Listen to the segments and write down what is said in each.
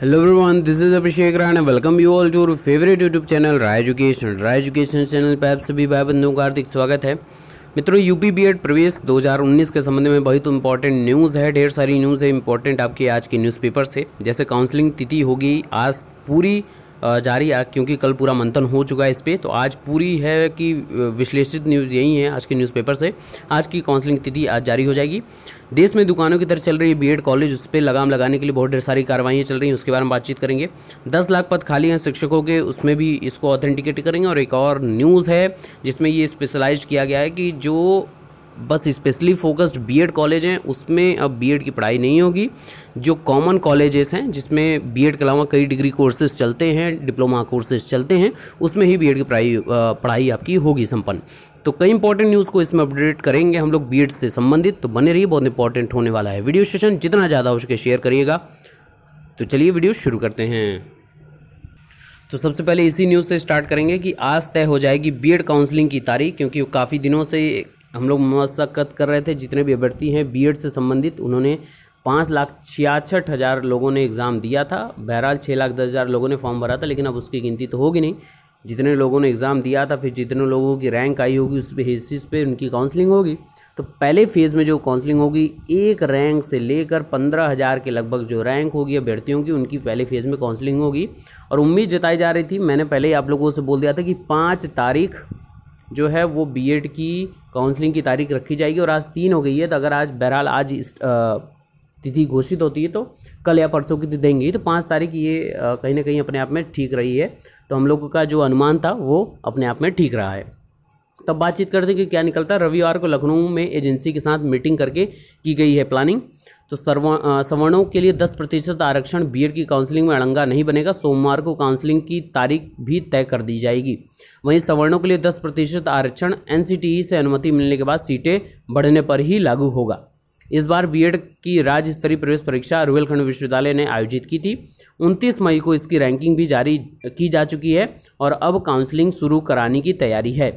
hello everyone this is Abhishek Rana welcome you all to favourite YouTube channel Rai education Rai education channel पर आप सभी भाई बंधुओं का हार्दिक स्वागत है मित्रों यूपी एड प्रवेश 2019 के संबंध में बहुत इंपॉर्टेंट न्यूज़ है ढेर सारी न्यूज़ है इंपॉर्टेंट आपके आज के न्यूज़पेपर से जैसे काउंसलिंग तिथि होगी आज पूरी जारी है क्योंकि कल पूरा मंथन हो चुका है इस पर तो आज पूरी है कि विश्लेषित न्यूज़ यही है आज के न्यूज़पेपर से आज की काउंसलिंग तिथि आज जारी हो जाएगी देश में दुकानों की तरह चल रही है बीएड कॉलेज उस पर लगाम लगाने के लिए बहुत ढेर सारी कार्रवाइयाँ चल रही हैं उसके बारे में बातचीत करेंगे दस लाख पद खाली हैं शिक्षकों के उसमें भी इसको ऑथेंटिकेट करेंगे और एक और न्यूज़ है जिसमें ये स्पेशलाइज किया गया है कि जो बस स्पेशली फोकस्ड बीएड कॉलेज हैं उसमें अब बीएड की पढ़ाई नहीं होगी जो कॉमन कॉलेजेस हैं जिसमें बीएड के अलावा कई डिग्री कोर्सेज चलते हैं डिप्लोमा कोर्सेज चलते हैं उसमें ही बीएड की पढ़ाई पढ़ाई आपकी होगी संपन्न तो कई इंपॉर्टेंट न्यूज़ को इसमें अपडेट करेंगे हम लोग बी से संबंधित तो बने रहिए बहुत इंपॉर्टेंट होने वाला है वीडियो सेशन जितना ज़्यादा हो सके शेयर करिएगा तो चलिए वीडियो शुरू करते हैं तो सबसे पहले इसी न्यूज़ से स्टार्ट करेंगे कि आज तय हो जाएगी बीएड काउंसलिंग की तारीख क्योंकि काफ़ी दिनों से हम लोग मशक्क़त कर रहे थे जितने भी अभ्यर्थी हैं बी से संबंधित उन्होंने पाँच लाख छियासठ हज़ार लोगों ने एग्ज़ाम दिया था बहरहाल छः लाख दस हज़ार लोगों ने फॉर्म भरा था लेकिन अब उसकी गिनती तो होगी नहीं जितने लोगों ने एग्ज़ाम दिया था फिर जितने लोगों की रैंक आई होगी उस बेसिस पे उनकी काउंसलिंग होगी तो पहले फेज़ में जो काउंसलिंग होगी एक रैंक से लेकर पंद्रह हज़ार के लगभग जो रैंक होगी अभ्यर्थियों की उनकी पहले फेज़ में काउंसलिंग होगी और उम्मीद जताई जा रही थी मैंने पहले ही आप लोगों से बोल दिया था कि पाँच तारीख जो है वो बी की काउंसलिंग की तारीख रखी जाएगी और आज तीन हो गई है तो अगर आज बहरहाल आज इस तिथि घोषित होती है तो कल या परसों की तिथि देंगी तो पाँच तारीख ये कहीं ना कहीं अपने आप में ठीक रही है तो हम लोगों का जो अनुमान था वो अपने आप में ठीक रहा है तब बातचीत करते कि क्या निकलता है रविवार को लखनऊ में एजेंसी के साथ मीटिंग करके की गई है प्लानिंग तो सवर्णों के लिए 10 प्रतिशत आरक्षण बी की काउंसलिंग में अड़ंगा नहीं बनेगा सोमवार को काउंसलिंग की तारीख भी तय कर दी जाएगी वहीं सवर्णों के लिए 10 प्रतिशत आरक्षण एन से अनुमति मिलने के बाद सीटें बढ़ने पर ही लागू होगा इस बार बी की राज्य स्तरीय प्रवेश परीक्षा रुहेलखंड विश्वविद्यालय ने आयोजित की थी 29 मई को इसकी रैंकिंग भी जारी की जा चुकी है और अब काउंसलिंग शुरू कराने की तैयारी है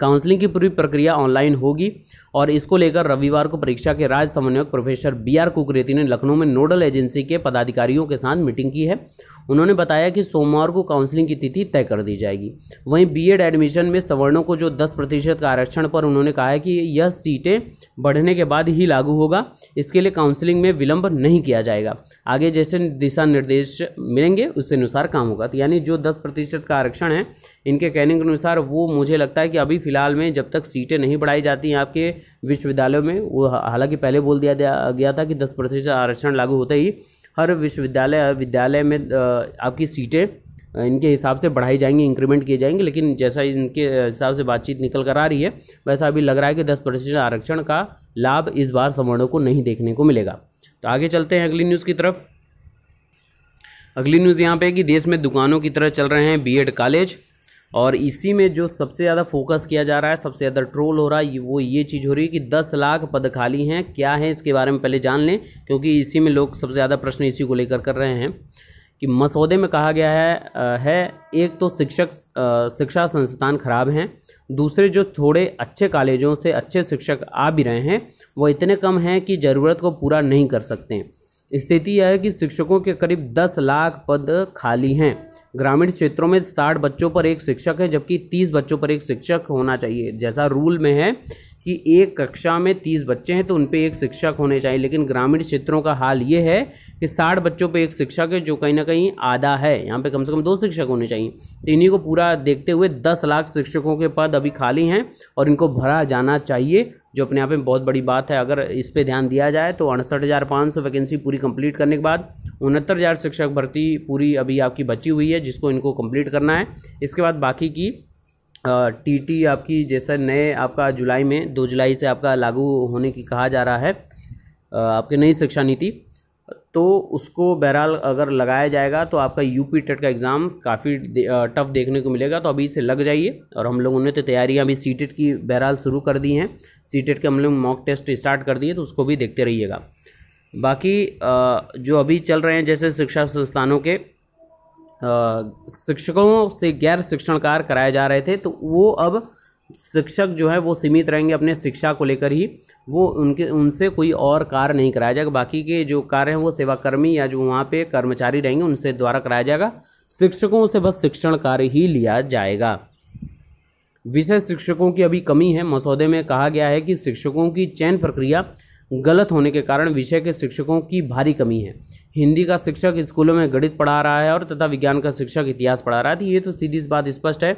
काउंसलिंग की पूरी प्रक्रिया ऑनलाइन होगी और इसको लेकर रविवार को परीक्षा के राज्य समन्वयक प्रोफेसर बी आर कुकरेती ने लखनऊ में नोडल एजेंसी के पदाधिकारियों के साथ मीटिंग की है उन्होंने बताया कि सोमवार को काउंसलिंग की तिथि तय कर दी जाएगी वहीं बीएड एडमिशन में सवर्णों को जो 10 प्रतिशत का आरक्षण पर उन्होंने कहा है कि यह सीटें बढ़ने के बाद ही लागू होगा इसके लिए काउंसलिंग में विलंब नहीं किया जाएगा आगे जैसे दिशा निर्देश मिलेंगे उसके अनुसार काम होगा तो यानी जो दस प्रतिशत का आरक्षण है इनके कहने के अनुसार वो मुझे लगता है कि अभी फ़िलहाल में जब तक सीटें नहीं बढ़ाई जाती हैं आपके विश्वविद्यालयों में वो हालांकि पहले बोल दिया गया था कि दस प्रतिशत आरक्षण लागू होते ही हर विश्वविद्यालय हर विद्यालय में आपकी सीटें इनके हिसाब से बढ़ाई जाएंगी इंक्रीमेंट किए जाएंगे लेकिन जैसा इनके हिसाब से बातचीत निकल कर आ रही है वैसा अभी लग रहा है कि दस प्रतिशत आरक्षण का लाभ इस बार सवर्णों को नहीं देखने को मिलेगा तो आगे चलते हैं अगली न्यूज़ की तरफ अगली न्यूज़ यहाँ पे है कि देश में दुकानों की तरह चल रहे हैं बीएड कॉलेज और इसी में जो सबसे ज़्यादा फोकस किया जा रहा है सबसे ज़्यादा ट्रोल हो रहा है वो ये चीज़ हो रही है कि दस लाख पद खाली हैं क्या है इसके बारे में पहले जान लें क्योंकि इसी में लोग सबसे ज़्यादा प्रश्न इसी को लेकर कर रहे हैं कि मसौदे में कहा गया है है एक तो शिक्षक शिक्षा संस्थान खराब हैं दूसरे जो थोड़े अच्छे कॉलेजों से अच्छे शिक्षक आ भी रहे हैं वो इतने कम हैं कि ज़रूरत को पूरा नहीं कर सकते स्थिति यह है कि शिक्षकों के करीब दस लाख पद खाली हैं ग्रामीण क्षेत्रों में साठ बच्चों पर एक शिक्षक है जबकि तीस बच्चों पर एक शिक्षक होना चाहिए जैसा रूल में है कि एक कक्षा में तीस बच्चे हैं तो उन पर एक शिक्षक होने चाहिए लेकिन ग्रामीण क्षेत्रों का हाल ये है कि साठ बच्चों पर एक शिक्षक है जो कहीं ना कहीं आधा है यहाँ पे कम से कम दो शिक्षक होने चाहिए तो इन्हीं को पूरा देखते हुए दस लाख शिक्षकों के पद अभी खाली हैं और इनको भरा जाना चाहिए जो अपने आप में बहुत बड़ी बात है अगर इस पर ध्यान दिया जाए तो अड़सठ हज़ार पाँच सौ वैकेंसी पूरी कंप्लीट करने के बाद उनहत्तर हज़ार शिक्षक भर्ती पूरी अभी आपकी बची हुई है जिसको इनको कंप्लीट करना है इसके बाद बाकी की टी टी आपकी जैसे नए आपका जुलाई में दो जुलाई से आपका लागू होने की कहा जा रहा है आपकी नई शिक्षा नीति तो उसको बहरहाल अगर लगाया जाएगा तो आपका यूपी टेट e का एग्ज़ाम काफ़ी दे, टफ देखने को मिलेगा तो अभी इसे लग जाइए और हम लोगों ने तो तैयारियां अभी सी टेट e की बहरहाल शुरू कर दी हैं सी टेट e के हम लोग मॉक टेस्ट स्टार्ट कर दिए तो उसको भी देखते रहिएगा बाकी जो अभी चल रहे हैं जैसे शिक्षा संस्थानों के शिक्षकों से गैर शिक्षण कार्य कराए जा रहे थे तो वो अब शिक्षक जो है वो सीमित रहेंगे अपने शिक्षा को लेकर ही वो उनके उनसे कोई और कार्य नहीं कराया जाएगा बाकी के जो कार्य हैं वो सेवाकर्मी या जो वहाँ पे कर्मचारी रहेंगे उनसे द्वारा कराया जाएगा शिक्षकों से बस शिक्षण कार्य ही लिया जाएगा विषय शिक्षकों की अभी कमी है मसौदे में कहा गया है कि शिक्षकों की चयन प्रक्रिया गलत होने के कारण विषय के शिक्षकों की भारी कमी है हिंदी का शिक्षक स्कूलों में गणित पढ़ा रहा है और तथा विज्ञान का शिक्षक इतिहास पढ़ा रहा है तो ये तो सीधी बात स्पष्ट है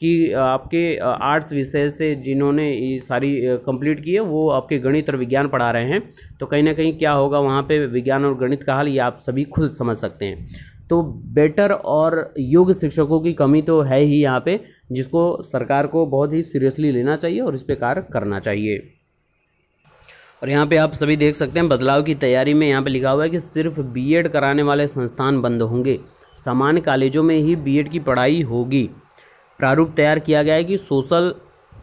कि आपके आर्ट्स विषय से जिन्होंने ये सारी कंप्लीट की है वो आपके गणित और विज्ञान पढ़ा रहे हैं तो कहीं ना कहीं क्या होगा वहाँ पे विज्ञान और गणित का हाल ये आप सभी खुद समझ सकते हैं तो बेटर और योग्य शिक्षकों की कमी तो है ही यहाँ पे जिसको सरकार को बहुत ही सीरियसली लेना चाहिए और इस पर कार्य करना चाहिए और यहाँ पे आप सभी देख सकते हैं बदलाव की तैयारी में यहाँ पे लिखा हुआ है कि सिर्फ बीएड कराने वाले संस्थान बंद होंगे सामान्य कॉलेजों में ही बीएड की पढ़ाई होगी प्रारूप तैयार किया गया है कि सोशल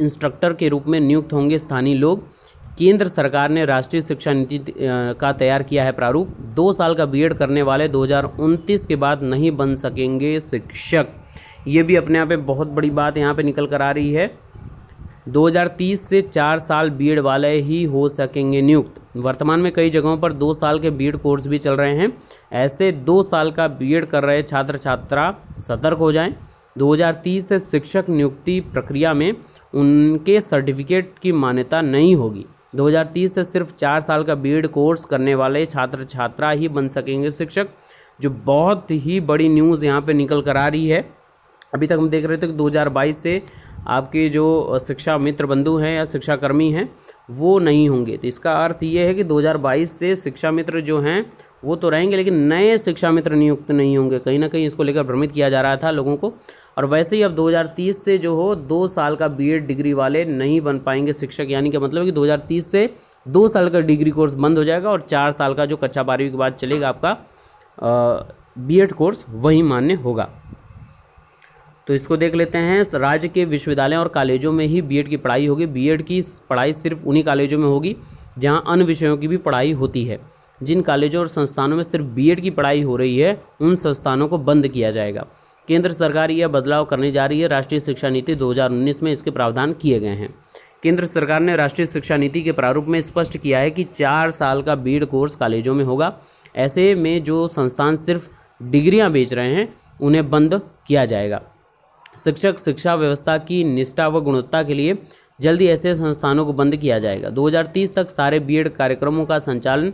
इंस्ट्रक्टर के रूप में नियुक्त होंगे स्थानीय लोग केंद्र सरकार ने राष्ट्रीय शिक्षा नीति का तैयार किया है प्रारूप दो साल का बी करने वाले दो के बाद नहीं बन सकेंगे शिक्षक ये भी अपने आप में बहुत बड़ी बात यहाँ पर निकल कर आ रही है 2030 से चार साल बी वाले ही हो सकेंगे नियुक्त वर्तमान में कई जगहों पर दो साल के बी कोर्स भी चल रहे हैं ऐसे दो साल का बी कर रहे छात्र छात्रा सतर्क हो जाएं 2030 से शिक्षक नियुक्ति प्रक्रिया में उनके सर्टिफिकेट की मान्यता नहीं होगी 2030 से सिर्फ चार साल का बी कोर्स करने वाले छात्र छात्रा ही बन सकेंगे शिक्षक जो बहुत ही बड़ी न्यूज़ यहाँ पे निकल कर आ रही है अभी तक हम देख रहे थे कि 2022 से आपके जो शिक्षा मित्र बंधु हैं या शिक्षाकर्मी हैं वो नहीं होंगे तो इसका अर्थ ये है कि 2022 से शिक्षा मित्र जो हैं वो तो रहेंगे लेकिन नए शिक्षा मित्र नियुक्त नहीं होंगे कहीं ना कहीं इसको लेकर भ्रमित किया जा रहा था लोगों को और वैसे ही अब 2030 से जो हो दो साल का बी डिग्री वाले नहीं बन पाएंगे शिक्षक यानी कि मतलब कि 2030 से दो साल का डिग्री कोर्स बंद हो जाएगा और चार साल का जो कक्षा बारहवीं के बाद चलेगा आपका बी कोर्स वही मान्य होगा तो इसको देख लेते हैं राज्य के विश्वविद्यालयों और कॉलेजों में ही बीएड की पढ़ाई होगी बीएड की पढ़ाई सिर्फ उन्हीं कॉलेजों में होगी जहां अन्य विषयों की भी पढ़ाई होती है जिन कॉलेजों और संस्थानों में सिर्फ बीएड की पढ़ाई हो रही है उन संस्थानों को बंद किया जाएगा केंद्र सरकार यह बदलाव करने जा रही है राष्ट्रीय शिक्षा नीति दो में इसके प्रावधान किए गए हैं केंद्र सरकार ने राष्ट्रीय शिक्षा नीति के प्रारूप में स्पष्ट किया है कि चार साल का बी कोर्स कॉलेजों में होगा ऐसे में जो संस्थान सिर्फ डिग्रियाँ बेच रहे हैं उन्हें बंद किया जाएगा शिक्षक शिक्षा व्यवस्था की निष्ठा व गुणवत्ता के लिए जल्दी ऐसे संस्थानों को बंद किया जाएगा 2030 तक सारे बीएड कार्यक्रमों का संचालन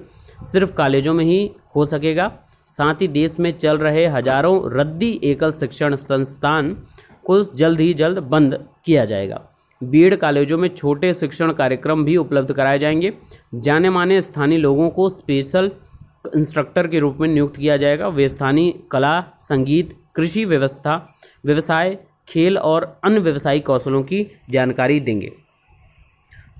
सिर्फ कॉलेजों में ही हो सकेगा साथ ही देश में चल रहे हजारों रद्दी एकल शिक्षण संस्थान को जल्द ही जल्द बंद किया जाएगा बीएड कॉलेजों में छोटे शिक्षण कार्यक्रम भी उपलब्ध कराए जाएंगे जाने माने स्थानीय लोगों को स्पेशल इंस्ट्रक्टर के रूप में नियुक्त किया जाएगा वे स्थानीय कला संगीत कृषि व्यवस्था व्यवसाय खेल और अन्य व्यवसायिक कौशलों की जानकारी देंगे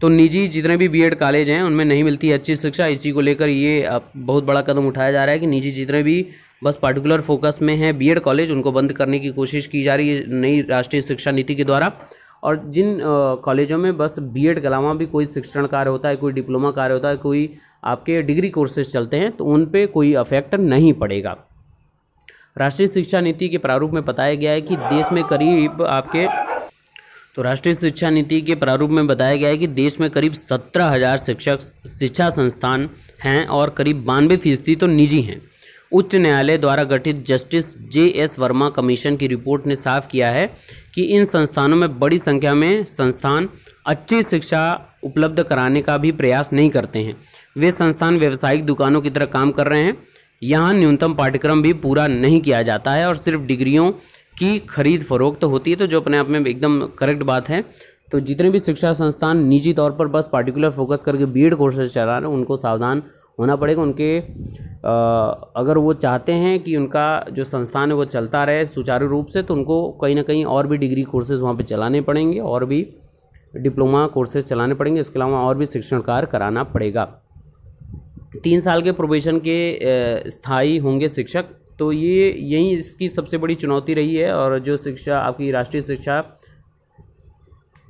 तो निजी जितने भी बीएड कॉलेज हैं उनमें नहीं मिलती है अच्छी शिक्षा इसी को लेकर ये बहुत बड़ा कदम उठाया जा रहा है कि निजी जितने भी बस पार्टिकुलर फोकस में हैं बीएड कॉलेज उनको बंद करने की कोशिश की जा रही है नई राष्ट्रीय शिक्षा नीति के द्वारा और जिन कॉलेजों में बस एड के अलावा भी कोई शिक्षण कार्य होता है कोई डिप्लोमा कार्य होता है कोई आपके डिग्री कोर्सेज चलते हैं तो उन पर कोई अफेक्ट नहीं पड़ेगा राष्ट्रीय शिक्षा नीति के प्रारूप में बताया गया है कि देश में करीब आपके तो राष्ट्रीय शिक्षा नीति के प्रारूप में बताया गया है कि देश में करीब सत्रह हज़ार शिक्षक शिक्षा संस्थान हैं और करीब बानवे फीसदी तो निजी हैं उच्च न्यायालय द्वारा गठित justice J S Verma commission की रिपोर्ट ने साफ किया है कि इन संस्थानों में बड़ी संख्या में संस्थान अच्छी शिक्षा उपलब्ध कराने का भी प्रयास नहीं करते हैं वे संस्थान व्यावसायिक दुकानों की तरह काम कर रहे हैं यहाँ न्यूनतम पाठ्यक्रम भी पूरा नहीं किया जाता है और सिर्फ डिग्रियों की खरीद फरोख्त होती है तो जो अपने आप में एकदम करेक्ट बात है तो जितने भी शिक्षा संस्थान निजी तौर पर बस पार्टिकुलर फोकस करके बी एड कोर्सेज चला रहे हैं उनको सावधान होना पड़ेगा उनके आ, अगर वो चाहते हैं कि उनका जो संस्थान है वो चलता रहे सुचारू रूप से तो उनको कहीं ना कहीं और भी डिग्री कोर्सेज वहाँ पर चलाने पड़ेंगे और भी डिप्लोमा कोर्सेज चलाने पड़ेंगे इसके अलावा और भी शिक्षण कार्य कराना पड़ेगा तीन साल के प्रोबेशन के स्थायी होंगे शिक्षक तो ये यही इसकी सबसे बड़ी चुनौती रही है और जो शिक्षा आपकी राष्ट्रीय शिक्षा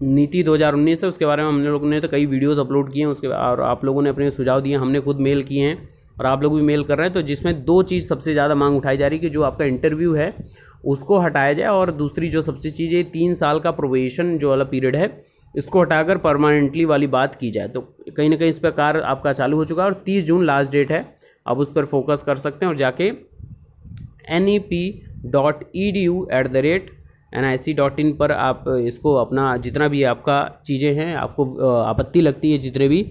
नीति 2019 है उसके बारे में हमने लोगों ने तो कई वीडियोस अपलोड किए हैं उसके और आप लोगों ने अपने सुझाव दिए हमने खुद मेल किए हैं और आप लोग भी मेल कर रहे हैं तो जिसमें दो चीज़ सबसे ज़्यादा मांग उठाई जा रही है कि जो आपका इंटरव्यू है उसको हटाया जाए और दूसरी जो सबसे चीज़ है तीन साल का प्रोबेशन जो वाला पीरियड है इसको हटाकर परमानेंटली वाली बात की जाए तो कहीं ना कहीं इस पर कार्य आपका चालू हो चुका है और तीस जून लास्ट डेट है आप उस पर फोकस कर सकते हैं और जाके N E P dot E D U at the rate N I C dot in पर आप इसको अपना जितना भी आपका चीज़ें हैं आपको आपत्ति लगती है जितने भी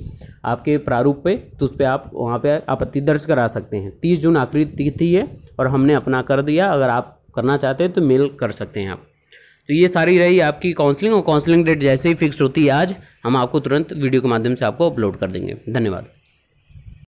आपके प्रारूप पे तो उस पर आप वहाँ पे आपत्ति दर्ज करा सकते हैं तीस जून आखिरी तिथि है और हमने अपना कर दिया अगर आप करना चाहते हैं तो मेल कर सकते हैं आप तो ये सारी रही आपकी काउंसलिंग और काउंसलिंग डेट जैसे ही फिक्स होती है आज हम आपको तुरंत वीडियो के माध्यम से आपको अपलोड कर देंगे धन्यवाद